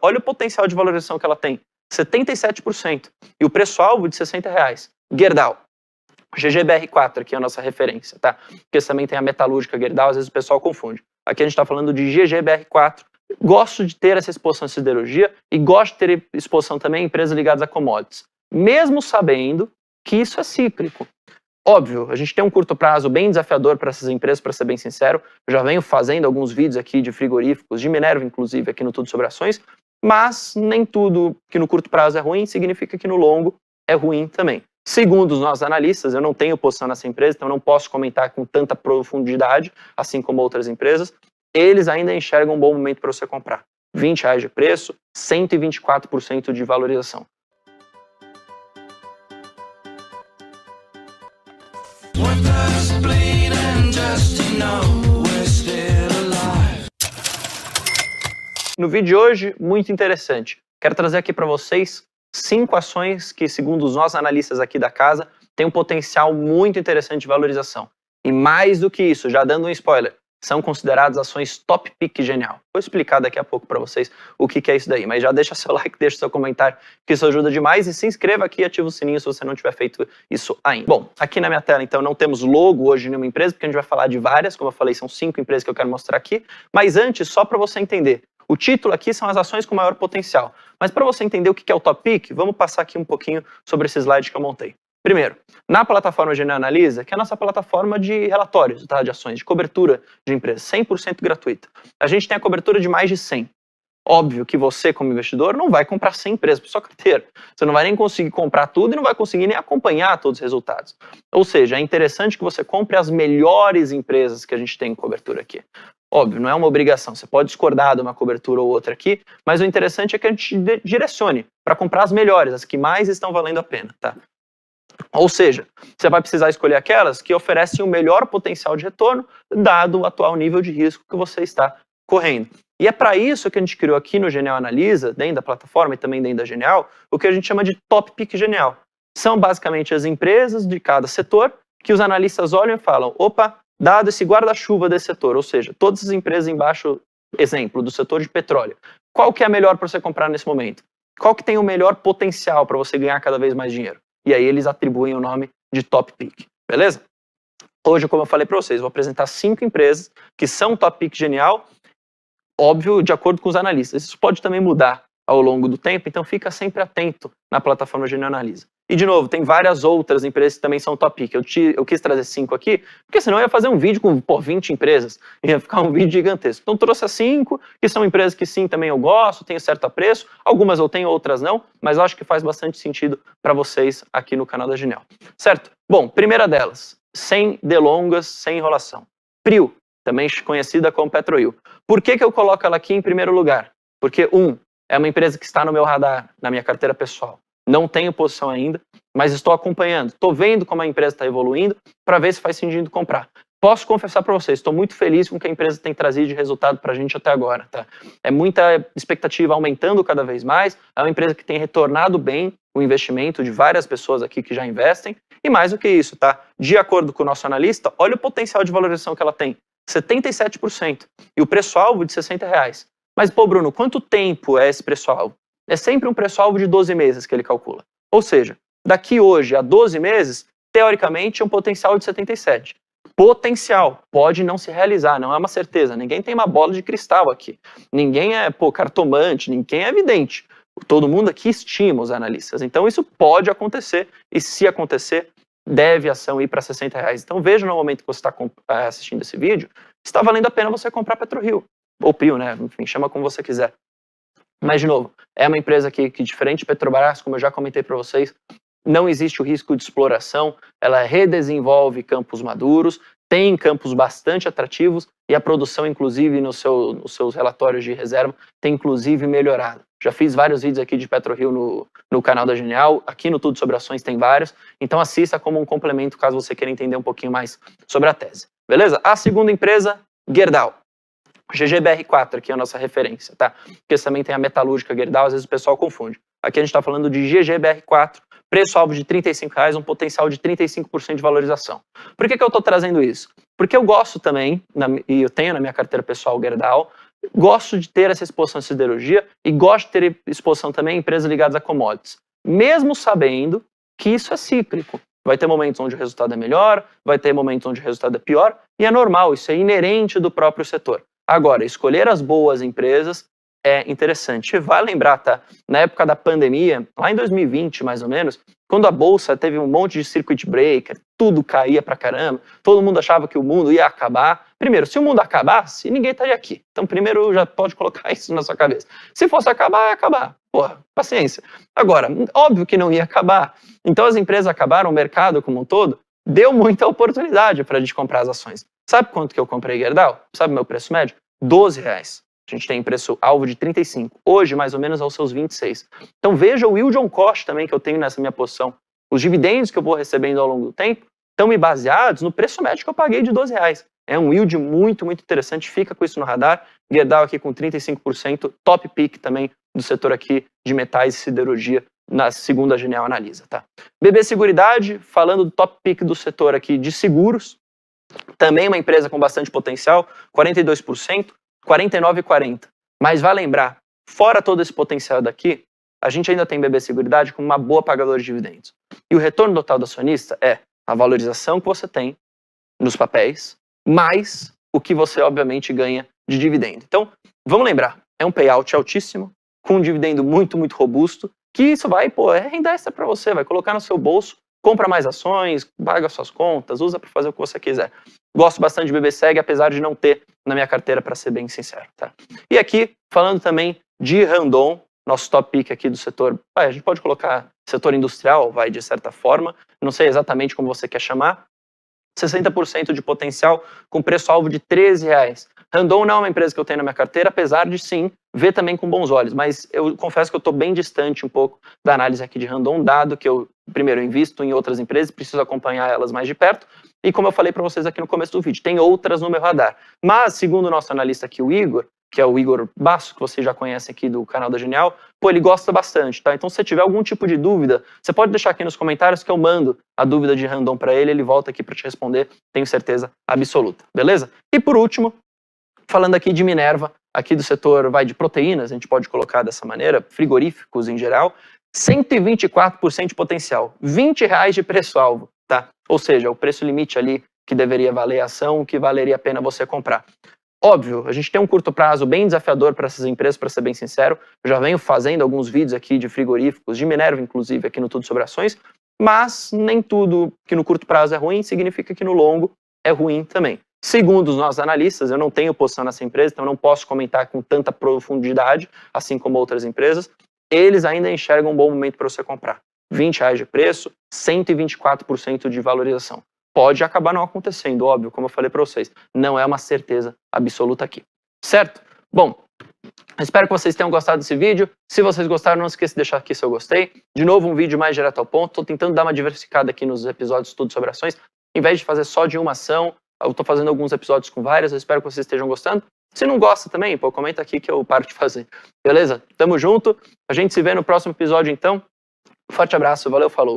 Olha o potencial de valorização que ela tem. 77%. E o preço-alvo de 60 reais. Gerdau. GGBR4, aqui é a nossa referência, tá? Porque também tem a metalúrgica Gerdau, às vezes o pessoal confunde. Aqui a gente está falando de GGBR4. Gosto de ter essa exposição à siderurgia e gosto de ter exposição também a empresas ligadas a commodities. Mesmo sabendo que isso é cíclico. Óbvio, a gente tem um curto prazo bem desafiador para essas empresas, para ser bem sincero. Eu já venho fazendo alguns vídeos aqui de frigoríficos, de minério, inclusive, aqui no Tudo Sobre Ações, mas nem tudo que no curto prazo é ruim significa que no longo é ruim também. Segundo os nossos analistas, eu não tenho posição nessa empresa, então não posso comentar com tanta profundidade, assim como outras empresas. Eles ainda enxergam um bom momento para você comprar. 20 reais de preço, 124% de valorização. Worthless, bleeding, just No vídeo de hoje, muito interessante. Quero trazer aqui para vocês cinco ações que, segundo os nossos analistas aqui da casa, têm um potencial muito interessante de valorização. E mais do que isso, já dando um spoiler, são consideradas ações top pick genial. Vou explicar daqui a pouco para vocês o que, que, é isso daí, mas já deixa seu like, deixa seu comentário, que isso ajuda demais e se inscreva aqui e ativa o sininho se você não tiver feito isso ainda. Bom, aqui na minha tela então não temos logo hoje nenhuma empresa, porque a gente vai falar de várias, como eu falei, são cinco empresas que eu quero mostrar aqui, mas antes, só para você entender, o título aqui são as ações com maior potencial. Mas para você entender o que é o top pick, vamos passar aqui um pouquinho sobre esse slide que eu montei. Primeiro, na plataforma Gene Analisa, que é a nossa plataforma de relatórios tá, de ações, de cobertura de empresas, 100% gratuita. A gente tem a cobertura de mais de 100. Óbvio que você, como investidor, não vai comprar 100 empresas para sua carteira. Você não vai nem conseguir comprar tudo e não vai conseguir nem acompanhar todos os resultados. Ou seja, é interessante que você compre as melhores empresas que a gente tem em cobertura aqui. Óbvio, não é uma obrigação. Você pode discordar de uma cobertura ou outra aqui, mas o interessante é que a gente direcione para comprar as melhores, as que mais estão valendo a pena, tá? Ou seja, você vai precisar escolher aquelas que oferecem o melhor potencial de retorno, dado o atual nível de risco que você está correndo. E é para isso que a gente criou aqui no Genial Analisa, dentro da plataforma e também dentro da Genial, o que a gente chama de Top Pick Genial. São basicamente as empresas de cada setor que os analistas olham e falam: opa, dado esse guarda-chuva desse setor, ou seja, todas as empresas embaixo, exemplo, do setor de petróleo, qual que é a melhor para você comprar nesse momento? Qual que tem o melhor potencial para você ganhar cada vez mais dinheiro? E aí eles atribuem o nome de top pick, beleza? Hoje, como eu falei para vocês, vou apresentar cinco empresas que são top pick genial, óbvio, de acordo com os analistas. Isso pode também mudar ao longo do tempo, então fica sempre atento na plataforma Genial Analisa. E, de novo, tem várias outras empresas que também são top pick. Eu, te, eu quis trazer cinco aqui, porque senão eu ia fazer um vídeo com pô, 20 empresas, ia ficar um vídeo gigantesco. Então, trouxe as cinco, que são empresas que sim, também eu gosto, tenho certo apreço. Algumas eu tenho, outras não, mas eu acho que faz bastante sentido para vocês aqui no canal da Genial. Certo? Bom, primeira delas, sem delongas, sem enrolação. Prio, também conhecida como Petroil. Por que, que eu coloco ela aqui em primeiro lugar? Porque, um, é uma empresa que está no meu radar, na minha carteira pessoal não tenho posição ainda, mas estou acompanhando, estou vendo como a empresa está evoluindo para ver se faz sentido comprar. Posso confessar para vocês, estou muito feliz com o que a empresa tem trazido de resultado para a gente até agora. Tá? É muita expectativa aumentando cada vez mais, é uma empresa que tem retornado bem o investimento de várias pessoas aqui que já investem, e mais do que isso, tá? de acordo com o nosso analista, olha o potencial de valorização que ela tem, 77%, e o preço-alvo de 60 reais. Mas, pô, Bruno, quanto tempo é esse preço-alvo? É sempre um preço-alvo de 12 meses que ele calcula. Ou seja, daqui hoje a 12 meses, teoricamente, é um potencial de 77. Potencial pode não se realizar, não é uma certeza. Ninguém tem uma bola de cristal aqui. Ninguém é pô, cartomante, ninguém é vidente. Todo mundo aqui estima os analistas. Então isso pode acontecer e se acontecer, deve a ação ir para 60 reais. Então veja no momento que você está eh, assistindo esse vídeo, está valendo a pena você comprar PetroRio ou Pio, né? Enfim, chama como você quiser. Mas, de novo, é uma empresa que, que diferente de Petrobras, como eu já comentei para vocês, não existe o risco de exploração, ela redesenvolve campos maduros, tem campos bastante atrativos e a produção, inclusive, no seu, nos seus relatórios de reserva, tem inclusive melhorado. Já fiz vários vídeos aqui de PetroRio no, no canal da Genial, aqui no Tudo Sobre Ações tem vários, então assista como um complemento caso você queira entender um pouquinho mais sobre a tese. Beleza? A segunda empresa, Gerdau. GGBR4, aqui é a nossa referência, tá? Porque também tem a metalúrgica Gerdau, às vezes o pessoal confunde. Aqui a gente está falando de GGBR4, preço-alvo de R$35,00, reais, um potencial de 35% de valorização. Por que, que eu estou trazendo isso? Porque eu gosto também, na, e eu tenho na minha carteira pessoal Gerdau, gosto de ter essa exposição à siderurgia e gosto de ter exposição também a empresas ligadas a commodities. Mesmo sabendo que isso é cíclico. Vai ter momentos onde o resultado é melhor, vai ter momentos onde o resultado é pior, e é normal, isso é inerente do próprio setor. Agora, escolher as boas empresas é interessante. Vai lembrar, tá? Na época da pandemia, lá em 2020, mais ou menos, quando a bolsa teve um monte de circuit breaker, tudo caía pra caramba, todo mundo achava que o mundo ia acabar. Primeiro, se o mundo acabasse, ninguém estaria aqui. Então, primeiro, já pode colocar isso na sua cabeça. Se fosse acabar, ia acabar. Porra, paciência. Agora, óbvio que não ia acabar. Então, as empresas acabaram, o mercado como um todo, deu muita oportunidade para a gente comprar as ações. Sabe quanto que eu comprei Gerdau? Sabe meu preço médio? 12 reais. A gente tem preço alvo de 35. Hoje, mais ou menos, aos seus 26. Então veja o yield on cost também que eu tenho nessa minha posição. Os dividendos que eu vou recebendo ao longo do tempo estão me baseados no preço médio que eu paguei de 12 reais. É um yield muito, muito interessante. Fica com isso no radar. Gerdau aqui com 35%, top pick também do setor aqui de metais e siderurgia na segunda Genial Analisa, tá? BB Seguridade, falando do top pick do setor aqui de seguros, também uma empresa com bastante potencial, 42%, 49,40%. Mas vale lembrar, fora todo esse potencial daqui, a gente ainda tem BB Seguridade com uma boa pagadora de dividendos. E o retorno total do acionista é a valorização que você tem nos papéis, mais o que você, obviamente, ganha de dividendo. Então, vamos lembrar, é um payout altíssimo, com um dividendo muito, muito robusto, que isso vai, pô, é renda extra para você, vai colocar no seu bolso, compra mais ações, paga suas contas, usa para fazer o que você quiser. Gosto bastante de BBSEG, apesar de não ter na minha carteira, para ser bem sincero, tá? E aqui, falando também de Randon, nosso top pick aqui do setor, ah, a gente pode colocar setor industrial, vai de certa forma, não sei exatamente como você quer chamar, 60% de potencial com preço-alvo de 13 reais. Randon não é uma empresa que eu tenho na minha carteira, apesar de sim ver também com bons olhos, mas eu confesso que eu estou bem distante um pouco da análise aqui de Randon, dado que eu, primeiro, invisto em outras empresas, preciso acompanhar elas mais de perto, e como eu falei para vocês aqui no começo do vídeo, tem outras no meu radar. Mas, segundo o nosso analista aqui, o Igor, que é o Igor Basso, que vocês já conhecem aqui do canal da Genial, pô, ele gosta bastante, tá? Então, se você tiver algum tipo de dúvida, você pode deixar aqui nos comentários que eu mando a dúvida de Randon para ele, ele volta aqui para te responder, tenho certeza absoluta, beleza? E por último, falando aqui de Minerva, aqui do setor vai de proteínas, a gente pode colocar dessa maneira, frigoríficos em geral, 124% de potencial, 20 reais de preço-alvo, tá? Ou seja, o preço limite ali que deveria valer a ação, que valeria a pena você comprar. Óbvio, a gente tem um curto prazo bem desafiador para essas empresas, para ser bem sincero. Eu já venho fazendo alguns vídeos aqui de frigoríficos, de Minerva, inclusive, aqui no Tudo Sobre Ações, mas nem tudo que no curto prazo é ruim significa que no longo é ruim também. Segundo os nossos analistas, eu não tenho posição nessa empresa, então não posso comentar com tanta profundidade, assim como outras empresas. Eles ainda enxergam um bom momento para você comprar. 20 reais de preço, 124% de valorização. Pode acabar não acontecendo, óbvio, como eu falei para vocês. Não é uma certeza absoluta aqui. Certo? Bom, espero que vocês tenham gostado desse vídeo. Se vocês gostaram, não esqueça de deixar aqui seu gostei. De novo, um vídeo mais direto ao ponto. Estou tentando dar uma diversificada aqui nos episódios tudo sobre ações. Em vez de fazer só de uma ação, eu estou fazendo alguns episódios com várias, eu espero que vocês estejam gostando. Se não gosta também, pô, comenta aqui que eu paro de fazer. Beleza? Tamo junto. A gente se vê no próximo episódio, então. Forte abraço, valeu, falou.